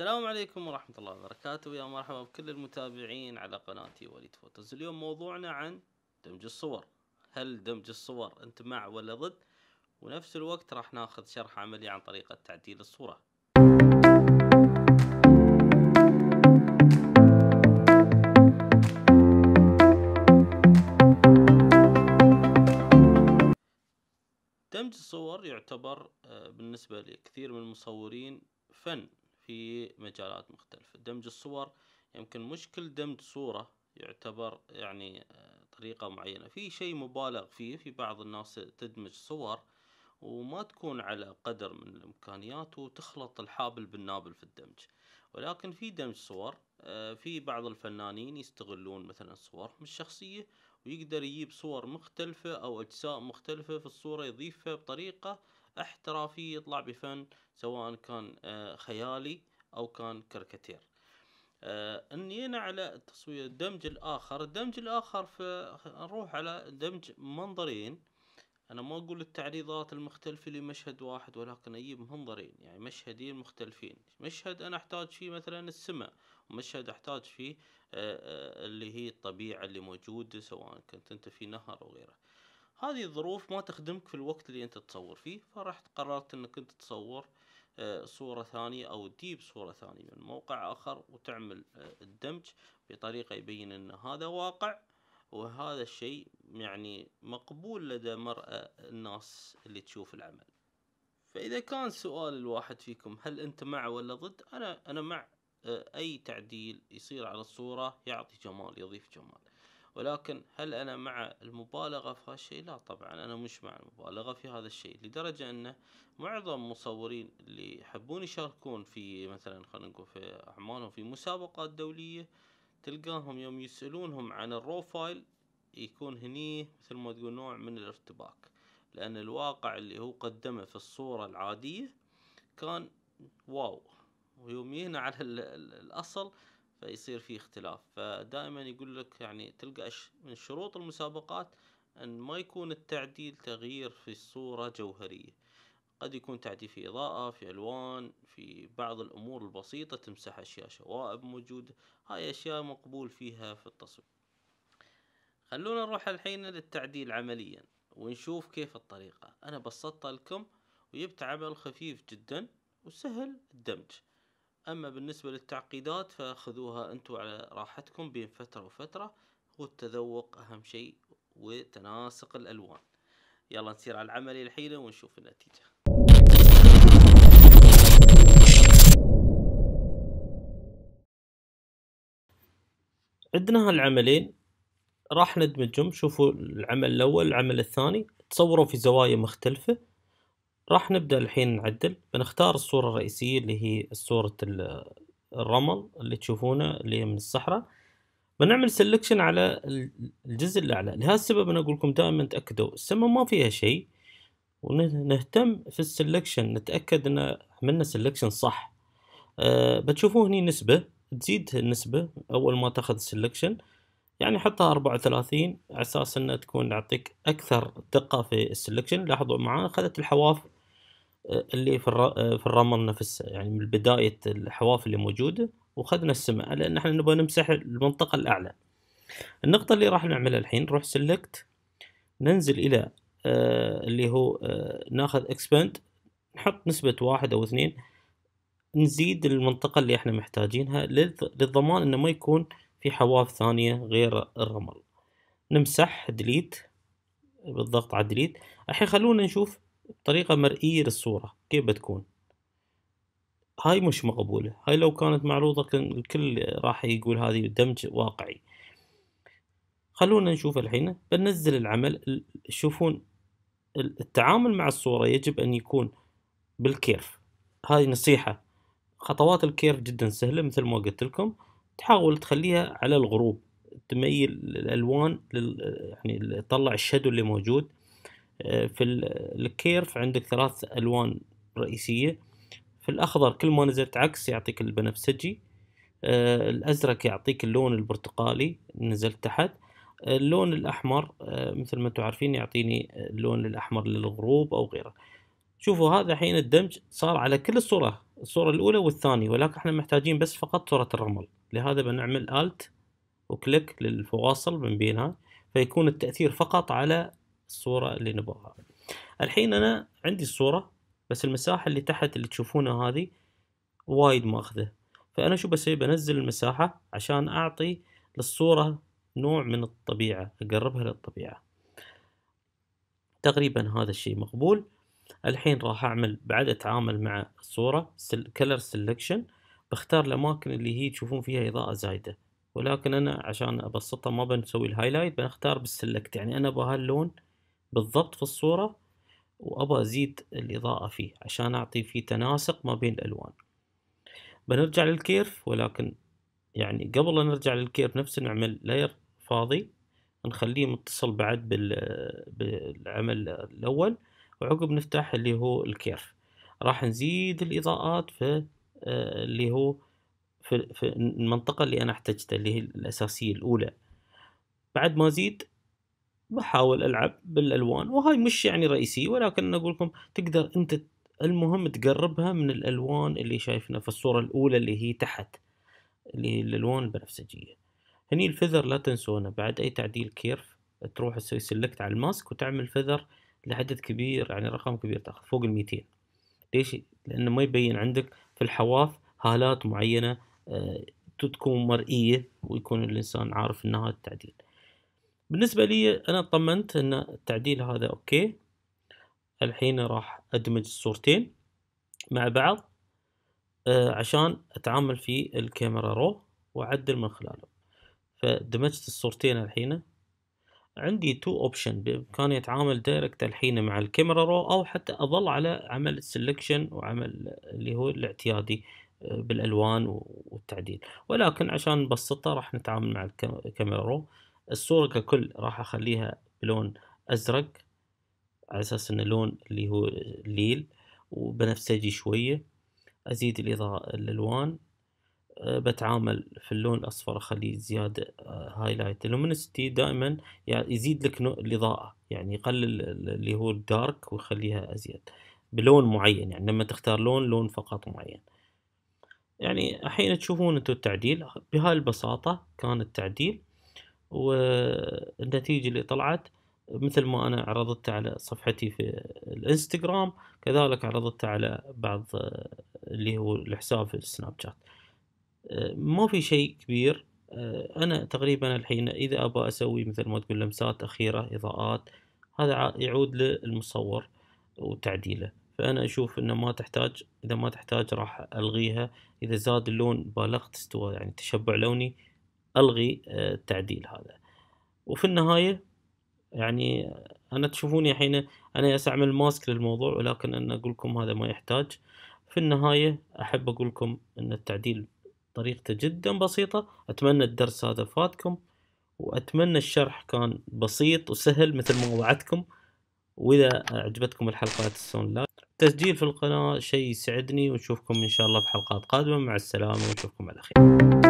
السلام عليكم ورحمة الله وبركاته يا مرحبا بكل المتابعين على قناتي وليد فوتوز اليوم موضوعنا عن دمج الصور هل دمج الصور انت مع ولا ضد ونفس الوقت راح ناخذ شرح عملي عن طريقة تعديل الصورة دمج الصور يعتبر آه، بالنسبة لكثير من المصورين فن في مجالات مختلفة دمج الصور يمكن مشكل دمج صورة يعتبر يعني آه، طريقة معينة في شيء مبالغ فيه في بعض الناس تدمج صور وما تكون على قدر من الإمكانيات وتخلط الحابل بالنابل في الدمج ولكن في دمج صور آه، في بعض الفنانين يستغلون مثلا صورهم الشخصية ويقدر يجيب صور مختلفة أو أجزاء مختلفة في الصورة يضيفها بطريقة احترافي يطلع بفن سواء كان آه، خيالي أو كان كاريكاتير آه، انينا على التصوير الدمج الآخر الدمج الآخر فنروح على دمج منظرين أنا ما أقول التعريضات المختلفة لمشهد واحد ولكن أجيب منظرين يعني مشهدين مختلفين مشهد أنا أحتاج فيه مثلا السماء ومشهد أحتاج فيه آه، اللي هي الطبيعة اللي موجودة سواء كنت أنت في نهر وغيره هذه الظروف ما تخدمك في الوقت اللي انت تصور فيه فرحت قررت انك انت تصور آه، صورة ثانية او تجيب صورة ثانية من موقع اخر وتعمل آه، الدمج بطريقة يبين ان هذا واقع وهذا الشيء يعني مقبول لدى مرأة الناس اللي تشوف العمل فإذا كان سؤال الواحد فيكم هل أنت مع ولا ضد أنا أنا مع آه، أي تعديل يصير على الصورة يعطي جمال يضيف جمال ولكن هل أنا مع المبالغة في الشيء لا طبعا أنا مش مع المبالغة في هذا الشيء لدرجة أن معظم المصورين اللي يحبون يشاركون في مثلا خلينا نقول في أعمالهم في مسابقات دولية تلقاهم يوم يسألونهم عن الروفايل يكون هني مثل ما تقول نوع من الارتباك لأن الواقع اللي هو قدمه في الصورة العادية كان واو ويوم على الأصل فيصير في اختلاف فدائما يقول لك يعني تلقى من شروط المسابقات أن ما يكون التعديل تغيير في الصورة جوهرية قد يكون تعديل في إضاءة في ألوان في بعض الأمور البسيطة تمسح أشياء شوائب موجودة هاي أشياء مقبول فيها في التصوير خلونا نروح الحين للتعديل عمليا ونشوف كيف الطريقة أنا بسطتها لكم وجبت عمل خفيف جدا وسهل الدمج أما بالنسبة للتعقيدات فخذوها انتو على راحتكم بين فترة وفترة والتذوق أهم شيء وتناسق الألوان يلا نسير على العمل الحين ونشوف النتيجة عندنا هالعملين راح ندمجهم شوفوا العمل الأول العمل الثاني تصوروا في زوايا مختلفة راح نبدأ الحين نعدل بنختار الصورة الرئيسية اللي هي صورة الرمل اللي تشوفونه اللي هي من الصحراء بنعمل سلكشن على الجزء الأعلى لهذا السبب أنا أقول لكم دائما تأكدوا السماء ما فيها شيء ونهتم في السلكشن نتأكد أن عملنا سلكشن صح أه بتشوفون هني نسبة تزيد النسبة أول ما تاخذ السلكشن يعني حطها أربعة وثلاثين على أساس أنها تكون تعطيك أكثر دقة في السلكشن لاحظوا معانا أخذت الحواف اللي في في الرمل نفسها يعني من بدايه الحواف اللي موجوده وخذنا السماء لان احنا نبغى نمسح المنطقه الاعلى النقطه اللي راح نعملها الحين نروح سلكت ننزل الى آه، اللي هو آه، ناخذ اكسباند نحط نسبه واحد او اثنين نزيد المنطقة اللي احنا محتاجينها للضمان انه ما يكون في حواف ثانية غير الرمل نمسح ديليت بالضغط على ديليت الحين خلونا نشوف طريقة مرئية للصورة كيف بتكون هاي مش مقبولة هاي لو كانت معروضة كان الكل راح يقول هذه دمج واقعي خلونا نشوف الحين بننزل العمل شوفون التعامل مع الصورة يجب أن يكون بالكيرف هاي نصيحة خطوات الكيرف جدا سهلة مثل ما قلت لكم تحاول تخليها على الغروب تميل الألوان يعني تطلع الشادو اللي موجود آه، في الكيرف عندك ثلاث الوان رئيسيه في الاخضر كل ما نزلت عكس يعطيك البنفسجي آه، الازرق يعطيك اللون البرتقالي نزلت تحت آه، اللون الاحمر مثل ما انتم عارفين يعطيني اللون الاحمر للغروب او غيره شوفوا هذا الحين الدمج صار على كل الصورة الصورة الأولى والثانية ولكن احنا محتاجين بس فقط صورة الرمل لهذا بنعمل ألت وكليك للفواصل من بينها فيكون التأثير فقط على الصورة اللي نبغاها الحين أنا عندي الصورة بس المساحة اللي تحت اللي تشوفونها هذه وايد ماخذة فأنا شو بسوي بنزل المساحة عشان أعطي للصورة نوع من الطبيعة أقربها للطبيعة تقريبا هذا الشيء مقبول الحين راح أعمل بعد أتعامل مع الصورة كلر Selection بختار الأماكن اللي هي تشوفون فيها إضاءة زايدة ولكن أنا عشان أبسطها ما بنسوي الهايلايت بنختار بالسلكت يعني أنا بهاللون اللون بالضبط في الصورة وأبغى أزيد الإضاءة فيه عشان أعطي فيه تناسق ما بين الألوان بنرجع للكيرف ولكن يعني قبل لا نرجع للكيرف نفسه نعمل لاير فاضي نخليه متصل بعد بالعمل الأول وعقب نفتح اللي هو الكيرف راح نزيد الإضاءات في آه، اللي هو في المنطقة اللي أنا احتجتها اللي هي الأساسية الأولى بعد ما زيد بحاول العب بالالوان وهاي مش يعني رئيسيه ولكن اقول لكم تقدر انت المهم تقربها من الالوان اللي شايفنا في الصوره الاولى اللي هي تحت اللي هي الالوان البنفسجيه هني الفذر لا تنسونه بعد اي تعديل كيرف تروح تسوي سلكت على الماسك وتعمل فيذر لعدد كبير يعني رقم كبير تاخذ فوق ال ليش لانه ما يبين عندك في الحواف هالات معينه آه، تكون مرئيه ويكون الانسان عارف انها التعديل بالنسبة لي أنا اطمنت أن التعديل هذا أوكي الحين راح أدمج الصورتين مع بعض آه، عشان أتعامل في الكاميرا رو وأعدل من خلاله فدمجت الصورتين الحين عندي تو اوبشن بامكاني اتعامل دايركت الحين مع الكاميرا رو او حتى اظل على عمل السلكشن وعمل اللي هو الاعتيادي آه، بالالوان والتعديل ولكن عشان نبسطها راح نتعامل مع الكاميرا رو الصورة ككل راح أخليها بلون أزرق على أساس إنه لون اللي هو ليل وبنفسجي شوية أزيد الإضاءة الألوان أه، بتعامل في اللون الأصفر أخليه زيادة هايلايت أه، اللومينستي دائما يعني يزيد لك نوع الإضاءة يعني يقلل اللي هو الدارك ويخليها أزيد بلون معين يعني لما تختار لون لون فقط معين يعني الحين تشوفون انتو التعديل بهاي البساطة كان التعديل والنتيجة اللي طلعت مثل ما أنا عرضتها على صفحتي في الانستغرام كذلك عرضتها على بعض اللي هو الحساب في السناب شات ما في شيء كبير أنا تقريبا الحين إذا أبى أسوي مثل ما تقول لمسات أخيرة إضاءات هذا يعود للمصور وتعديله فأنا أشوف أنه ما تحتاج إذا ما تحتاج راح ألغيها إذا زاد اللون بالغت استوى يعني تشبع لوني الغي آه، التعديل هذا وفي النهايه يعني آه، انا تشوفوني الحين انا اعمل ماسك للموضوع ولكن انا اقول لكم هذا ما يحتاج في النهايه احب اقول لكم ان التعديل طريقته جدا بسيطه اتمنى الدرس هذا فاتكم واتمنى الشرح كان بسيط وسهل مثل ما وعدتكم واذا عجبتكم الحلقات تنسون لايك تسجيل في القناه شيء يسعدني ونشوفكم ان شاء الله في حلقات قادمه مع السلامه ونشوفكم على خير